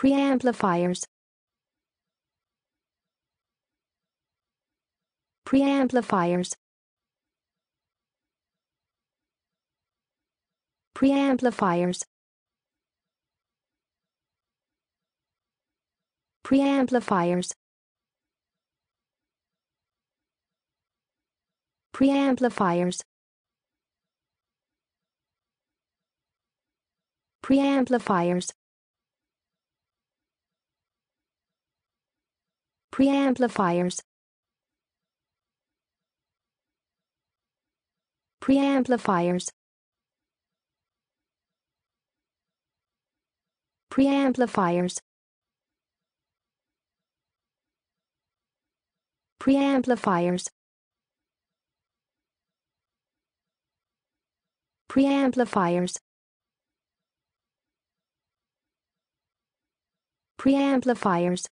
Preamplifiers Preamplifiers Preamplifiers Preamplifiers Preamplifiers Preamplifiers Preamplifiers Preamplifiers Preamplifiers Preamplifiers Preamplifiers Preamplifiers